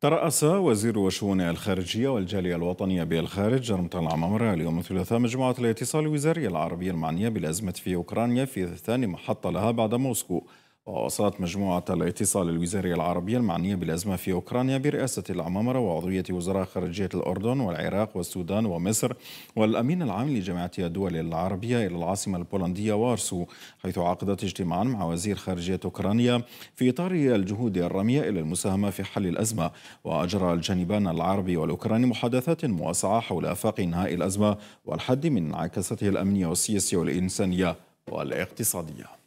ترأس وزير الشؤون الخارجية والجالية الوطنية بالخارج طلع العمامرة اليوم الثلاثاء مجموعة الاتصال الوزاري العربية المعنية بالأزمة في أوكرانيا في ثاني محطة لها بعد موسكو وأوصلت مجموعة الاتصال الوزارية العربية المعنية بالأزمة في أوكرانيا برئاسة العمامرة وعضوية وزراء خارجية الأردن والعراق والسودان ومصر والأمين العام لجامعة الدول العربية إلى العاصمة البولندية وارسو حيث عقدت اجتماعا مع وزير خارجية أوكرانيا في إطار الجهود الرامية إلى المساهمة في حل الأزمة وأجرى الجانبان العربي والأوكراني محادثات مواسعة حول آفاق إنهاء الأزمة والحد من انعكاساته الأمنية والسياسية والإنسانية والاقتصادية